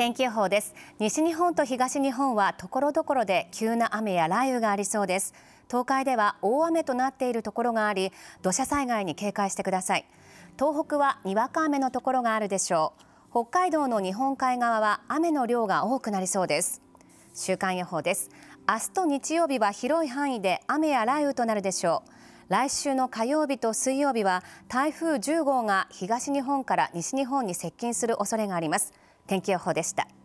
天気予報です西日本と東日本は所々で急な雨や雷雨がありそうです東海では大雨となっているところがあり土砂災害に警戒してください東北はにわか雨のところがあるでしょう北海道の日本海側は雨の量が多くなりそうです週間予報です明日と日曜日は広い範囲で雨や雷雨となるでしょう来週の火曜日と水曜日は台風10号が東日本から西日本に接近する恐れがあります天気予報でした。